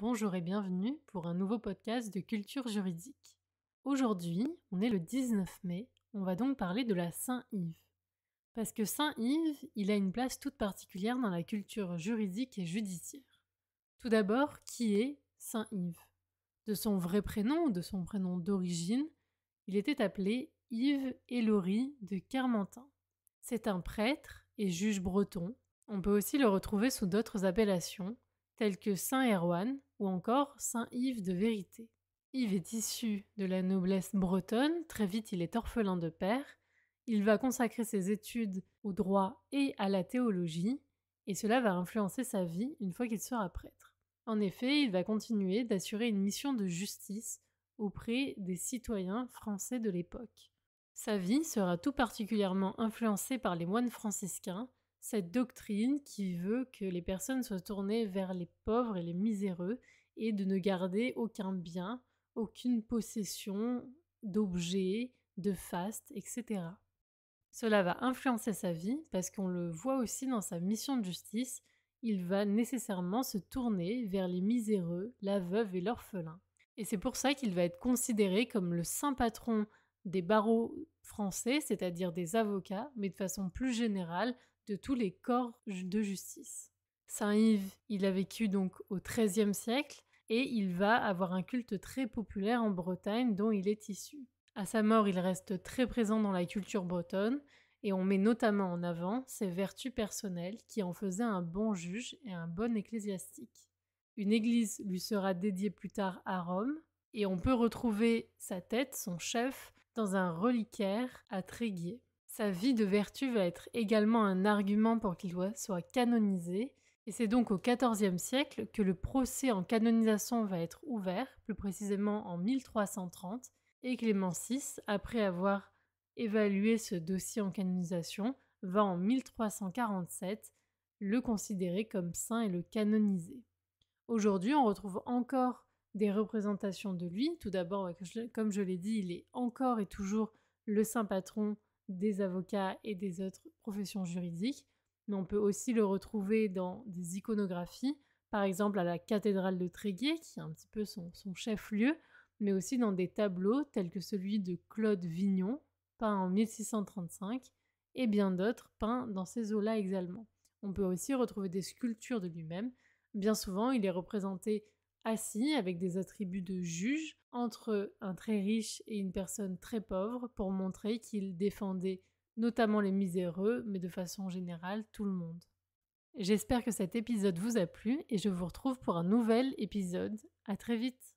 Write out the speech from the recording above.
Bonjour et bienvenue pour un nouveau podcast de Culture juridique. Aujourd'hui, on est le 19 mai, on va donc parler de la Saint-Yves. Parce que Saint-Yves, il a une place toute particulière dans la culture juridique et judiciaire. Tout d'abord, qui est Saint-Yves De son vrai prénom, ou de son prénom d'origine, il était appelé Yves Ellory de Carmentin. C'est un prêtre et juge breton. On peut aussi le retrouver sous d'autres appellations, tels que Saint Erwan ou encore Saint Yves de Vérité. Yves est issu de la noblesse bretonne, très vite il est orphelin de père, il va consacrer ses études au droit et à la théologie, et cela va influencer sa vie une fois qu'il sera prêtre. En effet, il va continuer d'assurer une mission de justice auprès des citoyens français de l'époque. Sa vie sera tout particulièrement influencée par les moines franciscains cette doctrine qui veut que les personnes soient tournées vers les pauvres et les miséreux et de ne garder aucun bien, aucune possession d'objets, de fastes, etc. Cela va influencer sa vie parce qu'on le voit aussi dans sa mission de justice, il va nécessairement se tourner vers les miséreux, la veuve et l'orphelin. Et c'est pour ça qu'il va être considéré comme le saint patron des barreaux français, c'est-à-dire des avocats, mais de façon plus générale tous les corps de justice. Saint Yves, il a vécu donc au XIIIe siècle et il va avoir un culte très populaire en Bretagne dont il est issu. À sa mort, il reste très présent dans la culture bretonne et on met notamment en avant ses vertus personnelles qui en faisaient un bon juge et un bon ecclésiastique. Une église lui sera dédiée plus tard à Rome et on peut retrouver sa tête, son chef, dans un reliquaire à Tréguier. Sa vie de vertu va être également un argument pour qu'il soit canonisé, et c'est donc au XIVe siècle que le procès en canonisation va être ouvert, plus précisément en 1330, et Clément VI, après avoir évalué ce dossier en canonisation, va en 1347 le considérer comme saint et le canoniser. Aujourd'hui, on retrouve encore des représentations de lui. Tout d'abord, comme je l'ai dit, il est encore et toujours le saint patron des avocats et des autres professions juridiques, mais on peut aussi le retrouver dans des iconographies, par exemple à la cathédrale de Tréguier, qui est un petit peu son, chef-lieu, mais aussi dans des tableaux tels que celui de Claude Vignon, peint en 1635, et bien d'autres peints dans ces eaux-là également. On peut aussi retrouver des sculptures de lui-même. Bien souvent, il est représenté assis avec des attributs de juge entre un très riche et une personne très pauvre pour montrer qu'il défendait notamment les miséreux, mais de façon générale tout le monde. J'espère que cet épisode vous a plu et je vous retrouve pour un nouvel épisode. À très vite!